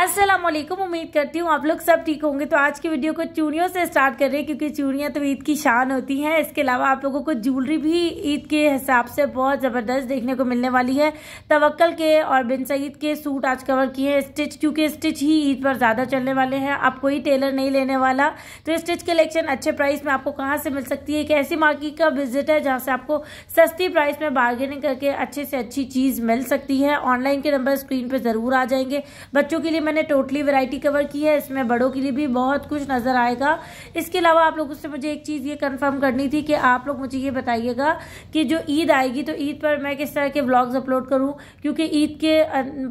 असलम उम्मीद करती हूँ आप लोग सब ठीक होंगे तो आज की वीडियो को चूड़ियों से स्टार्ट कर रहे हैं क्योंकि चूड़ियाँ तो ईद की शान होती हैं इसके अलावा आप लोगों को ज्वेलरी भी ईद के हिसाब से बहुत ज़बरदस्त देखने को मिलने वाली है तवक्ल के और बिन सईद के सूट आज कवर किए हैं स्टिच क्योंकि स्टिच ही ईद पर ज़्यादा चलने वाले हैं आप कोई टेलर नहीं लेने वाला तो स्टिच कलेक्शन अच्छे प्राइस में आपको कहाँ से मिल सकती है एक ऐसी मार्केट का विजिट है जहाँ से आपको सस्ती प्राइस में बार्गेनिंग करके अच्छे से अच्छी चीज़ मिल सकती है ऑनलाइन के नंबर स्क्रीन पर ज़रूर आ जाएंगे बच्चों के लिए मैंने टोटली वैरायटी कवर की है इसमें बड़ों के लिए भी बहुत कुछ नज़र आएगा इसके अलावा आप लोगों से मुझे एक चीज़ ये कंफर्म करनी थी कि आप लोग मुझे ये बताइएगा कि जो ईद आएगी तो ईद पर मैं किस तरह के व्लॉग्स अपलोड करूँ क्योंकि ईद के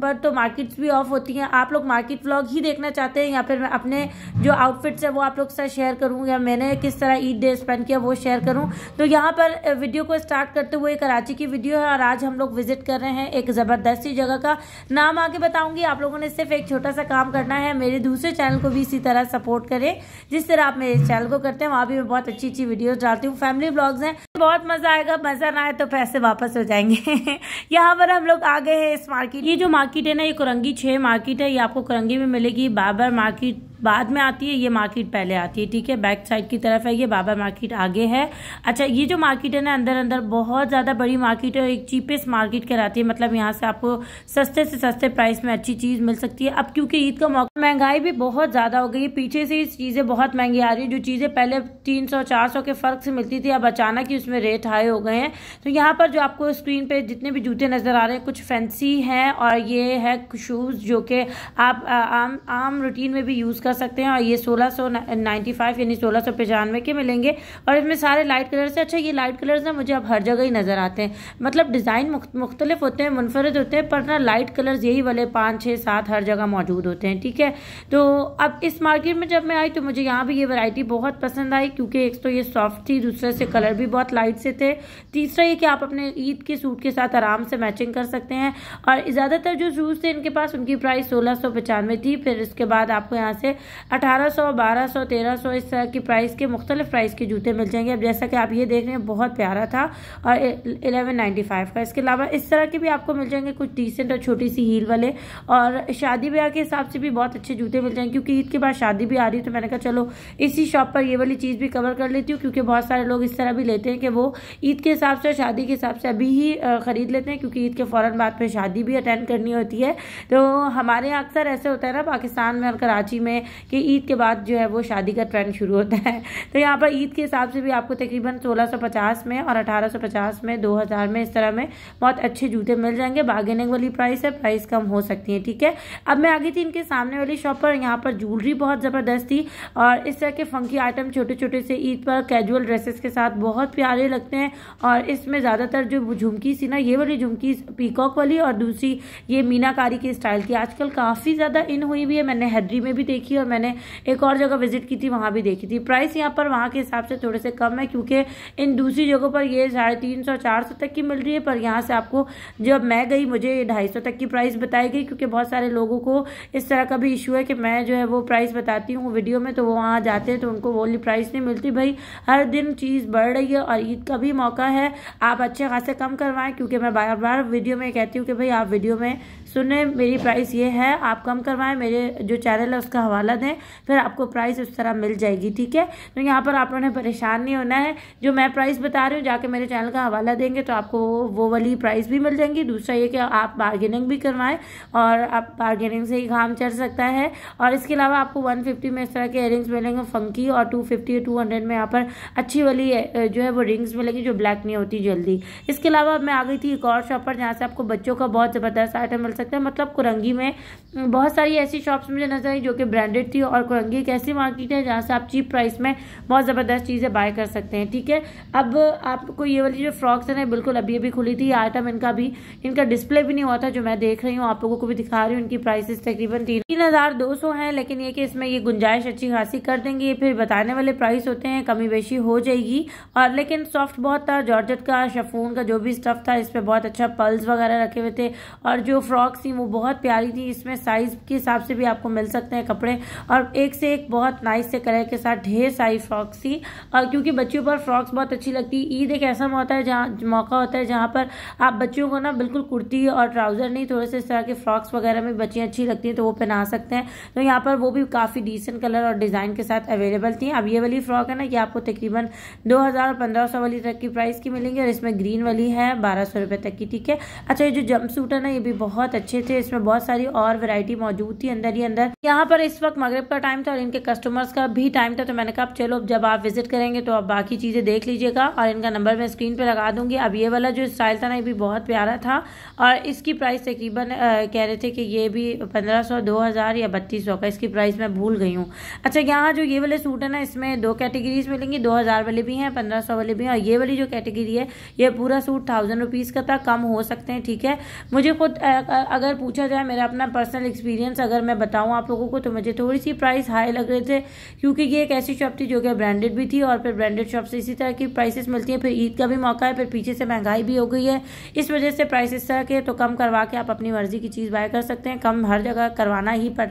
पर तो मार्केट्स भी ऑफ होती हैं आप लोग मार्केट व्लॉग ही देखना चाहते हैं या फिर मैं अपने जो आउटफिट्स हैं वो आप लोग के साथ शेयर करूँ या मैंने किस तरह ईद डे स्पेंड किया वो शेयर करूँ तो यहाँ पर वीडियो को स्टार्ट करते हुए कराची की वीडियो है और आज हम लोग विजिट कर रहे हैं एक ज़बरदस्ती जगह का नाम आगे बताऊँगी आप लोगों ने सिर्फ एक छोटा छोटा सा काम करना है मेरे दूसरे चैनल को भी इसी तरह सपोर्ट करें जिस तरह आप मेरे चैनल को करते हैं वहाँ भी मैं बहुत अच्छी अच्छी वीडियोस डालती हूँ फैमिली ब्लॉग्स हैं बहुत मज़ा आएगा मज़ा ना आए तो पैसे वापस हो जाएंगे यहाँ पर हम लोग आ गए हैं इस मार्केट ये जो मार्केट है ना ये कुरंगी छः मार्केट है ये आपको कुरंगी में मिलेगी बाबर मार्केट बाद में आती है ये मार्केट पहले आती है ठीक है बैक साइड की तरफ है ये बाबा मार्केट आगे है अच्छा ये जो मार्केट है ना अंदर अंदर बहुत ज़्यादा बड़ी मार्केट है और एक चीपेस्ट मार्केट कहलाती है मतलब यहाँ से आपको सस्ते से सस्ते प्राइस में अच्छी चीज़ मिल सकती है अब क्योंकि ईद का मौका महंगाई भी बहुत ज़्यादा हो गई है पीछे से चीज़ें बहुत महंगी आ रही है जो चीज़ें पहले तीन सौ के फ़र्क से मिलती थी अब अचानक ही उसमें रेट हाई हो गए हैं तो यहाँ पर जो आपको स्क्रीन पर जितने भी जूते नज़र आ रहे हैं कुछ फैंसी हैं और ये है शूज़ जो कि आप आम आम रूटीन में भी यूज़ कर कर सकते हैं और ये सोलह सौ नाइन्टी फाइव यानी सोलह सौ पचानवे के मिलेंगे और इसमें सारे लाइट कलर्स अच्छा ये लाइट कलर्स ना मुझे अब हर जगह ही नज़र आते हैं मतलब डिज़ाइन मुख्तलिफ होते हैं मुनफरद होते हैं पर ना लाइट कलर्स यही वाले पाँच छः सात हर जगह मौजूद होते हैं ठीक है तो अब इस मार्केट में जब मैं आई तो मुझे यहाँ भी ये वैरायटी बहुत पसंद आई क्योंकि एक तो ये सॉफ्ट थी दूसरे से कलर भी बहुत लाइट से थे तीसरा ये कि आप अपने ईद के सूट के साथ आराम से मैचिंग कर सकते हैं और ज़्यादातर जो शूज़ थे इनके पास उनकी प्राइस सोलह सौ पचानवे थी फिर इसके बाद आपको यहाँ से अठारह सौ बारह सौ तेरह सौ इस तरह की प्राइस के मुख्तलिफ प्राइस के जूते मिल जाएंगे अब जैसा कि आप ये देख रहे हैं बहुत प्यारा था और 1195 नाइन्टी फाइव का इसके अलावा इस तरह के भी आपको मिल जाएंगे कुछ डिसेंट और छोटी सी हील वाले और शादी ब्याह के हिसाब से भी बहुत अच्छे जूते मिल जाएंगे क्योंकि ईद के बाद शादी भी आ रही है तो मैंने कहा चलो इसी शॉप पर ये वाली चीज़ भी कवर कर लेती हूँ क्योंकि बहुत सारे लोग इस तरह भी लेते हैं कि वो ईद के हिसाब से शादी के हिसाब से अभी ही ख़रीद लेते हैं क्योंकि ईद के फौरन बाद पर शादी भी अटेंड करनी होती है तो हमारे यहाँ अक्सर ऐसे होता है ना पाकिस्तान में और कराची में कि ईद के बाद जो है वो शादी का ट्रेंड शुरू होता है तो यहाँ पर ईद के हिसाब से भी आपको तकरीबन 1650 में और 1850 में 2000 में इस तरह में बहुत अच्छे जूते मिल जाएंगे बार्गेनिंग वाली प्राइस है प्राइस कम हो सकती है ठीक है अब मैं आगे थी इनके सामने वाली शॉप पर यहाँ पर ज्वेलरी बहुत ज़बरदस्त थी और इस तरह के फंकी आइटम छोटे छोटे से ईद पर कैजुअल ड्रेसेस के साथ बहुत प्यारे लगते हैं और इसमें ज़्यादातर जो झुमकी सी ना ये वाली झुमकी पीकॉक वाली और दूसरी ये मीनाकारी के स्टाइल की आजकल काफ़ी ज़्यादा इन हुई हुई है मैंने हैदरी में भी देखी और मैंने एक और जगह विजिट की थी वहाँ भी देखी थी प्राइस यहाँ पर वहाँ के हिसाब से थोड़े से कम है क्योंकि इन दूसरी जगहों पर ये साढ़े तीन सौ चार सौ तक की मिल रही है पर यहाँ से आपको जब मैं गई मुझे ढाई सौ तक की प्राइस बताई गई क्योंकि बहुत सारे लोगों को इस तरह का भी इशू है कि मैं जो है वो प्राइस बताती हूँ वीडियो में तो वो वहाँ जाते हैं तो उनको वो प्राइस नहीं मिलती भाई हर दिन चीज़ बढ़ रही है और ईद का भी मौका है आप अच्छे खासे कम करवाएं क्योंकि मैं बार बार वीडियो में कहती हूँ कि भाई आप वीडियो में सुने मेरी प्राइस ये है आप कम करवाएं मेरे जो चैनल है उसका हवाला डाला दें फिर आपको प्राइस उस तरह मिल जाएगी ठीक है तो यहाँ पर आप लोगों ने परेशान नहीं होना है जो मैं प्राइस बता रही हूँ जाके मेरे चैनल का हवाला देंगे तो आपको वो वाली प्राइस भी मिल जाएंगी दूसरा ये कि आप बार्गेनिंग भी करवाएं और आप बार्गेनिंग से ही काम चल सकता है और इसके अलावा आपको 150 में इस तरह के एयरिंग्स मिलेंगे फंकी और 250 या 200 में यहाँ पर अच्छी वाली जो है वो रिंग्स मिलेंगी जो ब्लैक नहीं होती जल्दी इसके अलावा मैं आ गई थी एक और शॉप पर जहाँ से आपको बच्चों का बहुत ज़बरदस्त आइटम मिल सकता है मतलब कुरंगी में बहुत सारी ऐसी शॉप्स मुझे नजर आई जो कि ब्रांड ब्रांडेड थी और कोरंगी एक ऐसी मार्केट है जहाँ से आप चीप प्राइस में बहुत ज़बरदस्त चीज़ें बाय कर सकते हैं ठीक है अब आपको ये वाली जो फ्रॉक्स है ना बिल्कुल अभी अभी खुली थी आइटम इनका भी इनका डिस्प्ले भी नहीं हुआ था जो मैं देख रही हूँ आप लोगों को भी दिखा रही हूँ इनकी प्राइसेस तकरीबन तीन हज़ार दो सौ है लेकिन ये कि इसमें ये गुंजाइश अच्छी खासी कर देंगे ये फिर बताने वाले प्राइस होते हैं कमी बेशी हो जाएगी और लेकिन सॉफ्ट बहुत था जॉर्जेट का शफून का जो भी स्टफ़ था इस पर बहुत अच्छा पल्स वगैरह रखे हुए थे और जो फ्रॉक्स थी वो बहुत प्यारी थी इसमें साइज़ के हिसाब से भी आपको मिल सकते हैं कपड़े और एक से एक बहुत नाइस से कलर के साथ ढेर सारी फ्रॉक्स थी और क्योंकि बच्चों पर फ्रॉक्स बहुत अच्छी लगती है ईद एक ऐसा मौका है जहाँ मौका होता है जहाँ पर आप बच्चों को ना बिल्कुल कुर्ती और ट्राउज़र नहीं थोड़े से इस तरह के फ्रॉक्स वगैरह में बच्चियाँ अच्छी लगती हैं तो वो पहना सकते हैं तो यहाँ पर वो भी काफ़ी डिसेंट कलर और डिज़ाइन के साथ अवेलेबल थी अब ये वाली फ्रॉक है ना कि आपको तकरीबन दो और पंद्रह वाली तक की प्राइस की मिलेंगी और इसमें ग्रीन वाली है बारह सौ तक की ठीक है अच्छा ये जो जंप सूट है ना ये भी बहुत अच्छे थे इसमें बहुत सारी और वैरायटी मौजूद थी अंदर ही अंदर यहाँ पर इस वक्त वक्त मगरब का टाइम था और इनके कस्टमर्स का भी टाइम था तो मैंने कहा चलो जब आप विज़िट करेंगे तो आप बाकी चीज़ें देख लीजिएगा और इनका नंबर मैं स्क्रीन पर लगा दूँगी अब ये वाला जो स्टाइल था ना ये भी बहुत प्यारा था और इसकी प्राइस तकरीबन कह रहे थे कि ये भी पंद्रह सौ दो हज़ार या बत्तीस सौ का इसकी प्राइस मैं भूल गई हूँ अच्छा यहाँ जो ये वाले सूट है ना इसमें दो कैटेगरीज मिलेंगी दो हज़ार वाले भी हैं पंद्रह सौ वाले भी हैं और ये वाली जो कैटेगरी है ये पूरा सूट थाउजेंड रुपीज़ का था कम हो सकते हैं ठीक है मुझे खुद अगर पूछा जाए मेरा अपना पर्सनल एक्सपीरियंस अगर मैं बताऊँ आप लोगों को तो मुझे थोड़ी सी प्राइस हाई लग रहे थे क्योंकि ये एक ऐसी शॉप थी जो कि ब्रांडेड भी थी और फिर ब्रांडेड शॉप से इसी तरह की प्राइसेस मिलती है फिर ईद का भी मौका है फिर पीछे से महंगाई भी हो गई है इस वजह से प्राइस इस तरह के तो कम करवा के आप अपनी मर्ज़ी की चीज़ बाय कर सकते हैं कम हर जगह करवाना ही पड़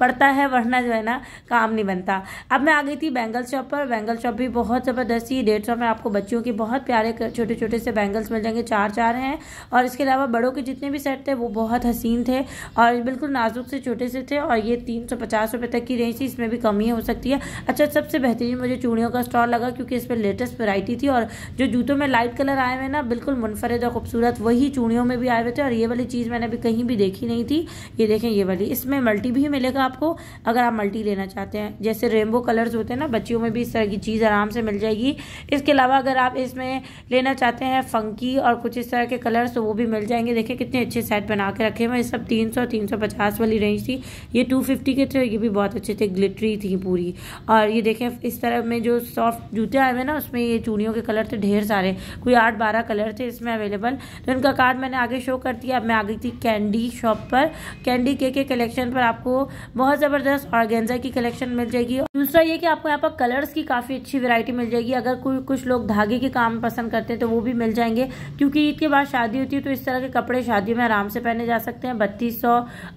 पड़ता है वरना जो है ना काम नहीं बनता अब मैं आ गई थी बैंगल शॉप पर बैंगल शॉप भी बहुत ज़बरदस्त थी डेढ़ सौ में आपको बच्चियों के बहुत प्यारे छोटे छोटे से बैंगल्स मिल जाएंगे चार चार हैं और इसके अलावा बड़ों के जितने भी सेट थे वो बहुत हसीन थे और बिल्कुल नाजुक से छोटे से थे और ये तीन सौ पचास पचास रुपये तक की रेंज थी इसमें भी कमी हो सकती है अच्छा सबसे बेहतरीन मुझे चूड़ियों का स्टॉल लगा क्योंकि इसमें लेटेस्ट वेराइटी थी और जो जूतों में लाइट कलर आए हुए ना बिल्कुल मुनफरद और खूबसूरत वही चूड़ियों में भी आए हुए थे और ये वाली चीज़ मैंने अभी कहीं भी देखी नहीं थी ये देखें ये वाली इसमें मल्टी भी मिलेगा आपको अगर आप मल्टी लेना चाहते हैं जैसे रेनबो कलर्स होते हैं ना बच्चियों में भी इस तरह की चीज़ आराम से मिल जाएगी इसके अलावा अगर आप इसमें लेना चाहते हैं फंकी और कुछ इस तरह के कलर्स तो वो भी मिल जाएंगे देखें कितने अच्छे सेट बना के रखे हुए सब तीन सौ तीन सौ पचास वाली रेंज थी ये टू फिफ्टी के थे ये भी बहुत अच्छे थे ग्लिटरी थी पूरी और ये देखें इस तरह में जो सॉफ्ट जूते आए हुए ना उसमें ये चूड़ियों के कलर थे ढेर सारे कोई आठ बारह कलर थे इसमें अवेलेबल तो इनका कार्ड मैंने आगे शो कर दिया अब मैं आ गई थी कैंडी शॉप पर कैंडी के के कलेक्शन पर आपको बहुत ज़बरदस्त ऑर्गेन्जा की कलेक्शन मिल जाएगी दूसरा ये कि आपको यहाँ पर कलर्स की काफ़ी अच्छी वेरायटी मिल जाएगी अगर कोई कुछ लोग धागे के काम पसंद करते हैं तो वो भी मिल जाएंगे क्योंकि ईद के बाद शादी होती है तो इस तरह के कपड़े शादियों में आराम से पहने जा सकते हैं बत्तीस सौ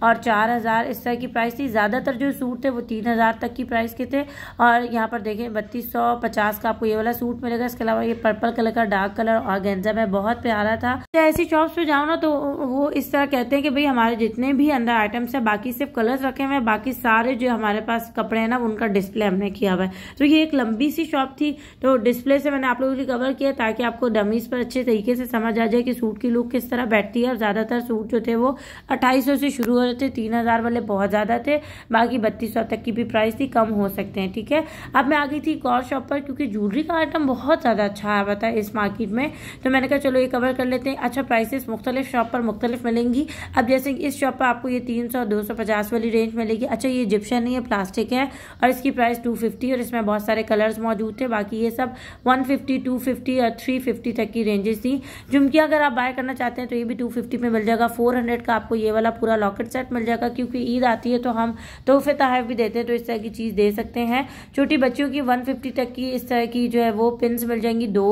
और चार हज़ार इस तरह की प्राइस थी ज़्यादातर जो सूट थे वो तीन हज़ार तक की प्राइस के थे और यहाँ पर देखें बत्तीस सौ पचास का आपको ये वाला सूट मिलेगा इसके अलावा ये पर्पल कलर का डार्क कलर और गेंजा में बहुत प्यारा था तो ऐसी शॉप्स पे जाओ ना तो वो इस तरह कहते हैं कि भाई हमारे जितने भी अंदर आइटम्स हैं बाकी सिर्फ कलर्स रखे हुए हैं बाकी सारे जो हमारे पास कपड़े हैं ना उनका डिस्प्ले हमने किया हुआ है तो ये एक लंबी सी शॉप थी तो डिस्प्ले से मैंने आप लोगों की कवर किया ताकि आपको डमीज पर अच्छे तरीके से समझ आ जाए कि सूट की लुक किस तरह बैठती है और ज़्यादातर सूट जो थे वो अट्ठाईस से शुरू हो रहे थे तीन वाले बहुत ज़्यादा थे बाकी बत्तीस सौ तक की भी प्राइस थी कम हो सकते हैं ठीक है अब मैं आ गई थी एक और शॉप पर क्योंकि ज्वेलरी का आइटम बहुत ज़्यादा अच्छा आया हुआ था इस मार्केट में तो मैंने कहा चलो ये कवर कर लेते हैं अच्छा प्राइसेस मुख्तलिफ शॉप पर मुख्तलिफ मिलेंगी अब जैसे इस शॉप पर आपको ये तीन सौ दो सौ पचास वाली रेंज मिलेगी अच्छा ये जिप्शन नहीं है प्लास्टिक है और इसकी प्राइस टू फिफ्टी और इसमें बहुत सारे कलर्स मौजूद थे बाकी ये सब वन फिफ्टी टू फिफ्टी और थ्री फिफ्टी तक की रेंजेस थी जुमकी अगर आप बाय करना चाहते हैं तो ये भी टू फिफ्टी में मिल जाएगा फोर हंड्रेड का आपको ये वाला पूरा लॉकेट सेट मिल जाएगा क्योंकि ईद आती है तो हम तो तोहफे तहफ भी देते हैं तो इस तरह की चीज़ दे सकते हैं छोटी बच्चियों की वन फिफ्टी तक की इस तरह की जो है वो पिन्स मिल जाएंगी दो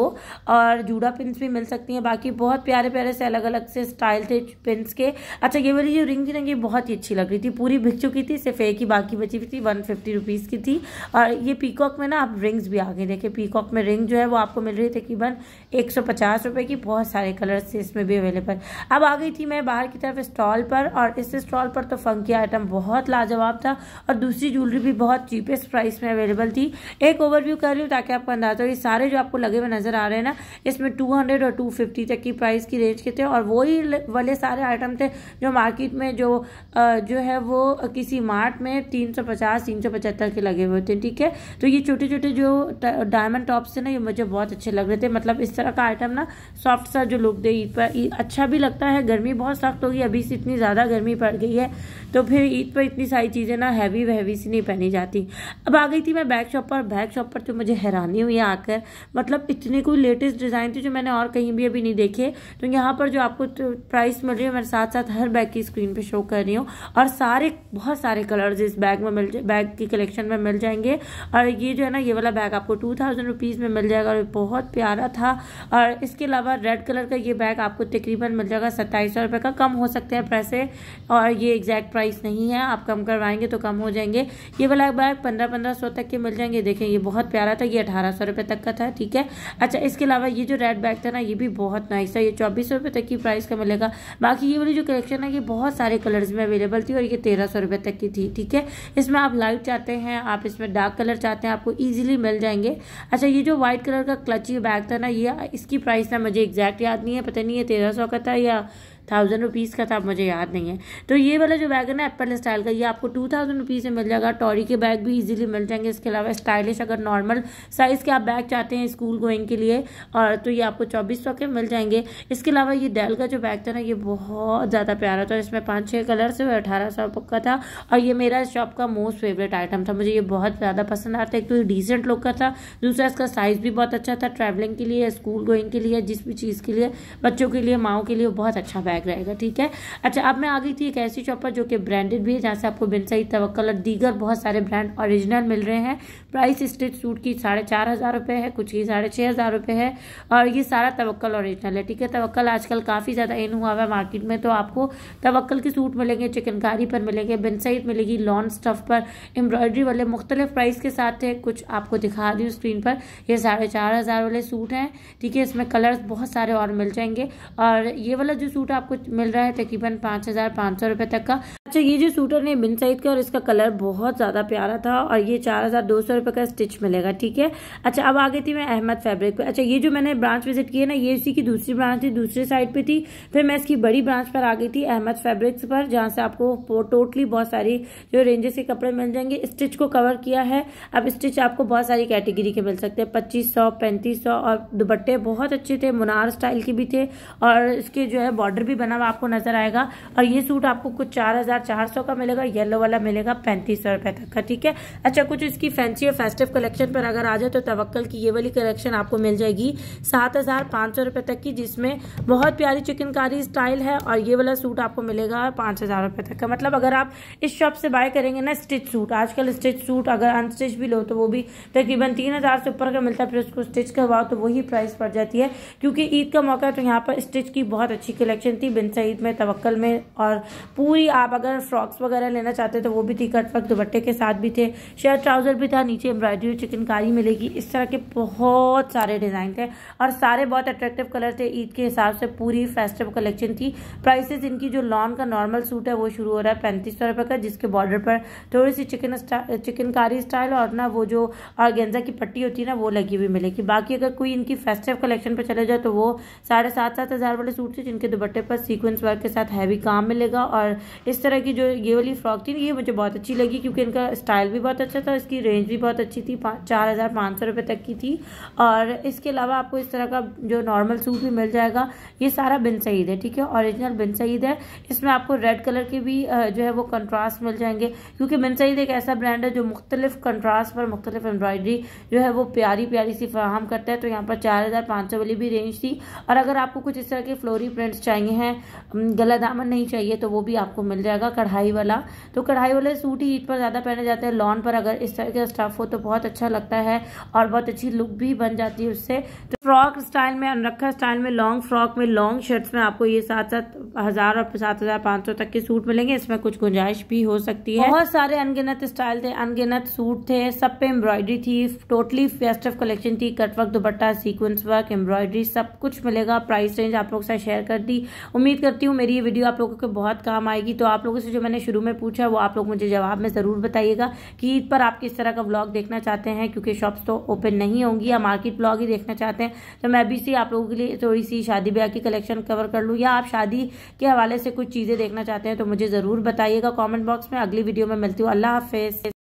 और जूड़ा पिन्स भी मिल सकती हैं बाकी बहुत प्यारे प्यारे से अलग अलग से स्टाइल थे पिन्स के अच्छा ये वाली जो रिंग थी ना ये बहुत ही अच्छी लग रही थी पूरी बिक चुकी थी सिर्फ एक ही बाकी बची हुई थी वन फिफ्टी रुपीज़ की थी और ये पीकॉक में ना आप रिंग्स भी आ गई देखिए पीकॉक में रिंग जो है वो आपको मिल रही तकरीबन एक सौ पचास रुपये की बहुत सारे कलर्स थे इसमें भी अवेलेबल अब आ गई थी मैं बाहर की तरफ स्टॉल पर और इस स्टॉल पर तो फंकी आइटम बहुत लाजवाब था और दूसरी ज्वेलरी भी बहुत चीपेस्ट प्राइस में अवेलेबल थी एक ओवरव्यू कर रही हूँ ताकि आपको अंदाजा हो ये सारे जो आपको लगे हुए नज़र आ रहे हैं ना इसमें टू और टू तक की प्राइस की रेंज के थे और वही वाले सारे आइटम थे जो मार्केट में जो जो है वो किसी मार्ट में तीन सौ पचास तीन सौ पचहत्तर के लगे हुए थे ठीक है तो ये छोटे छोटे जो डायमंड टॉप्स थे ना ये मुझे बहुत अच्छे लग रहे थे मतलब इस तरह का आइटम ना सॉफ्ट सा जो लुक दे ईद पर ईद अच्छा भी लगता है गर्मी बहुत सख्त होगी अभी से इतनी ज़्यादा गर्मी पड़ गई है तो फिर ईद पर इतनी सारी चीज़ें ना हैवी वहवी सी नहीं पहनी जाती अब आ गई थी मैं बैग शॉप पर बैग शॉप पर तो मुझे हैरानी हुई आकर मतलब इतनी कोई लेटेस्ट डिज़ाइन थी जो मैंने और कहीं भी अभी नहीं देखे तो यहाँ पर जो आपको तो प्राइस मिल रही है मेरे साथ साथ हर बैग की स्क्रीन पर शो कर रही हूँ और सारे बहुत सारे कलर्स इस बैग में मिल बैग की कलेक्शन में मिल जाएंगे और ये जो है ना ये वाला बैग आपको टू थाउजेंड रुपीज़ में मिल जाएगा और बहुत प्यारा था और इसके अलावा रेड कलर का ये बैग आपको तकरीबन मिल जाएगा सत्ताईस सौ रुपये का कम हो सकते हैं पैसे और ये एग्जैक्ट प्राइस नहीं है आप कम करवाएंगे तो कम हो जाएंगे ये वाला बैग पंद्रह पंद्रह सौ तक के मिल जाएंगे देखें ये बहुत प्यारा था ये अठारह सौ रुपये तक का था ठीक है अच्छा इसके अलावा ये जो रेड बैग था ना ये भी बहुत नाइस था ये चौबीस सौ रुपये तक की प्राइस का मिलेगा बाकी ये वाली जो कलेक्शन है ये बहुत सारे कलर्स में अवेलेबल थी और ये तेरह सौ रुपये तक की थी ठीक है इसमें आप लाइट चाहते हैं आप इसमें डार्क कलर चाहते हैं आपको ईजिली मिल जाएंगे अच्छा ये जो वाइट कलर का क्लची बैग था ना ये इसकी प्राइस ना मुझे एग्जैक्ट याद नहीं है पता नहीं है तेरह सौ का था या थाउजेंड रुपीज़ का था मुझे याद नहीं है तो ये वाला जो बैग है ना एप्पल स्टाइल का ये आपको टू थाउजेंड रुपीज़ में मिल जाएगा टॉरी के बैग भी इजीली मिल जाएंगे इसके अलावा स्टाइलिश अगर नॉर्मल साइज़ के आप बैग चाहते हैं स्कूल गोइंग के लिए और तो ये आपको चौबीस सौ के मिल जाएंगे इसके अलावा ये डेल का जो बैग था ना ये बहुत ज़्यादा प्यारा था इसमें पाँच छः से और अठारह सौ का था और ये मेरा शॉप का मोस्ट फेवरेट आइटम था मुझे ये बहुत ज़्यादा पसंद आता एक तो ये डिसेंट लुक का था दूसरा इसका साइज़ भी बहुत अच्छा था ट्रैवलिंग के लिए स्कूल गोइंग के लिए जिस भी चीज़ के लिए बच्चों के लिए माओ के लिए बहुत अच्छा बैग बैग रहेगा ठीक है अच्छा अब मैं आ गई थी एक ऐसी शॉप पर जो कि ब्रांडेड भी है जहाँ से आपको बिन सही तवक्ल और दीगर बहुत सारे ब्रांड ओरिजिनल मिल रहे हैं प्राइस स्टिच सूट की साढ़े चार हज़ार रुपये है कुछ की साढ़े छः हज़ार रुपये है और ये सारा तवक्ल ओरिजिनल है ठीक है तवक्ल आजकल काफ़ी ज़्यादा इन हुआ हुआ है मार्केट में तो आपको तवक्ल के सूट मिलेंगे चिकनकारी पर मिलेंगे बिन मिलेगी लॉन स्टफ पर एम्ब्रॉयडरी वाले मुख्तलिफ प्राइस के साथ थे कुछ आपको दिखा रही हूँ स्क्रीन पर ये साढ़े चार हज़ार वाले सूट हैं ठीक है इसमें कलर्स बहुत सारे और मिल जाएंगे और ये वाला जो सूट आप आपको मिल रहा है तकरीबन पाँच हज़ार पाँच सौ रुपये तक का अच्छा ये जो सूटर ने बिन साइज का और इसका कलर बहुत ज़्यादा प्यारा था और ये चार हज़ार दो सौ रुपये का स्टिच मिलेगा ठीक है अच्छा अब आ गई थी मैं अहमद फैब्रिक पे अच्छा ये जो मैंने ब्रांच विजिट की है ना ये इसी की दूसरी ब्रांच थी दूसरी साइड पे थी फिर मैं इसकी बड़ी ब्रांच पर आ गई थी अहमद फैब्रिक्स पर जहाँ से आपको टोटली बहुत सारी जो रेंजेस के कपड़े मिल जाएंगे स्टिच को कवर किया है अब स्टिच आपको बहुत सारी कैटेगरी के मिल सकते हैं पच्चीस सौ पैंतीस सौ और दुपट्टे बहुत अच्छे थे मुनार स्टाइल के भी थे और इसके जो है बॉर्डर भी बना हुआ आपको नजर आएगा और ये सूट आपको कुछ चार हज़ार चार सौ का मिलेगा येलो वाला मिलेगा पैंतीस सौ रुपए तक का ठीक है अच्छा कुछ इसकी फैंसी और फेस्टिव कलेक्शन पर अगर आ जाए तो तवक्कल की ये वाली कलेक्शन आपको मिल जाएगी सात हजार पाँच सौ रुपए तक की जिसमें बहुत प्यारी चिकनकारी स्टाइल है और ये वाला सूट आपको मिलेगा पांच हजार रुपए तक का मतलब अगर आप इस शॉप से बाय करेंगे ना स्टिच सूट आजकल स्टिच सूट अगर अनस्टिच भी लो तो वो भी तकरीबन तीन हज़ार से ऊपर का मिलता है फिर उसको स्टिच करवाओ तो वही प्राइस पड़ जाती है क्योंकि ईद का मौका है तो यहाँ पर स्टिच की बहुत अच्छी कलेक्शन थी बिन सईद में तवक्कल में और पूरी आप अगर अगर फ्रॉक्स वगैरह लेना चाहते तो वो भी थी कट वर्क दुपट्टे के साथ भी थे शर्ट ट्राउज़र भी था नीचे एम्ब्रॉयडरी चिकनकारी मिलेगी इस तरह के बहुत सारे डिज़ाइन थे और सारे बहुत अट्रैक्टिव कलर थे ईद के हिसाब से पूरी फेस्टिव कलेक्शन थी प्राइसेस इनकी जो लॉन का नॉर्मल सूट है वो शुरू हो रहा है पैंतीस सौ का जिसके बॉर्डर पर थोड़ी सी चिकन चिकनकारी स्टाइल और ना वो जो गेंजा की पट्टी होती है ना वो लगी हुई मिलेगी बाकी अगर कोई इनकी फेस्टिव कलेक्शन पर चले जाए तो वो साढ़े सात सात हज़ार वाले सूट थे जिनके दुपट्टे पर सीक्वेंस वर्क के साथ हैवी काम मिलेगा और इस तरह तरह की जो ये वाली फ्रॉक थी ये मुझे बहुत अच्छी लगी क्योंकि इनका स्टाइल भी बहुत अच्छा था इसकी रेंज भी बहुत अच्छी थी चार हज़ार पाँच सौ रुपये तक की थी और इसके अलावा आपको इस तरह का जो नॉर्मल सूट भी मिल जाएगा ये सारा बिन सईद है ठीक है ओरिजिनल बिन सईद है इसमें आपको रेड कलर के भी जो है वो कंट्रास्ट मिल जाएंगे क्योंकि बिन सईद एक ऐसा ब्रांड है जो मुख्तलिफ कंट्रास्ट पर मुख्तलिफ एम्ब्रॉयडरी जो है वो प्यारी प्यारी सी फ्राहम करता है तो यहाँ पर चार हज़ार पाँच सौ वाली भी रेंज थी और अगर आपको कुछ इस तरह के फ्लोरी प्रिंट्स चाहिए हैं गला दामन नहीं चाहिए तो वो भी आपको मिल जाएगा जाएगा कढ़ाई वाला तो कढ़ाई वाले सूट ही ईट पर ज़्यादा पहने जाते हैं लॉन पर अगर इस तरह का स्टफ़ हो तो बहुत अच्छा लगता है और बहुत अच्छी लुक भी बन जाती है उससे तो फ्रॉक स्टाइल में अनरखा स्टाइल में लॉन्ग फ्रॉक में लॉन्ग शर्ट्स में आपको ये साथ साथ हज़ार और सात हज़ार पाँच सौ तक के सूट मिलेंगे इसमें कुछ गुंजाइश भी हो सकती है बहुत सारे अनगिनत स्टाइल थे अनगिनत सूट थे सब पे एम्ब्रॉयडरी थी टोटली फेस्टिव कलेक्शन थी cut work dupatta sequence work embroidery सब कुछ मिलेगा प्राइस रेंज आप लोगों के साथ शेयर कर दी उम्मीद करती हूँ मेरी ये वीडियो आप लोगों को बहुत काम आएगी तो आप लोगों से जो मैंने शुरू में पूछा वो आप लोग मुझे जवाब में ज़रूर बताइएगा कि ईद पर आप किस तरह का ब्लॉग देखना चाहते हैं क्योंकि शॉप्स तो ओपन नहीं होंगी या मार्केट ब्लॉग ही देखना चाहते हैं तो मैं भी इसी आप लोगों के लिए थोड़ी सी शादी ब्याह की कलेक्शन कवर कर लूँ या आप शादी के हवाले से कुछ चीज़ें देखना चाहते हैं तो मुझे ज़रूर बताइएगा कॉमेंट बॉक्स में अगली वीडियो में मिलती हूँ अल्लाह हाफिज़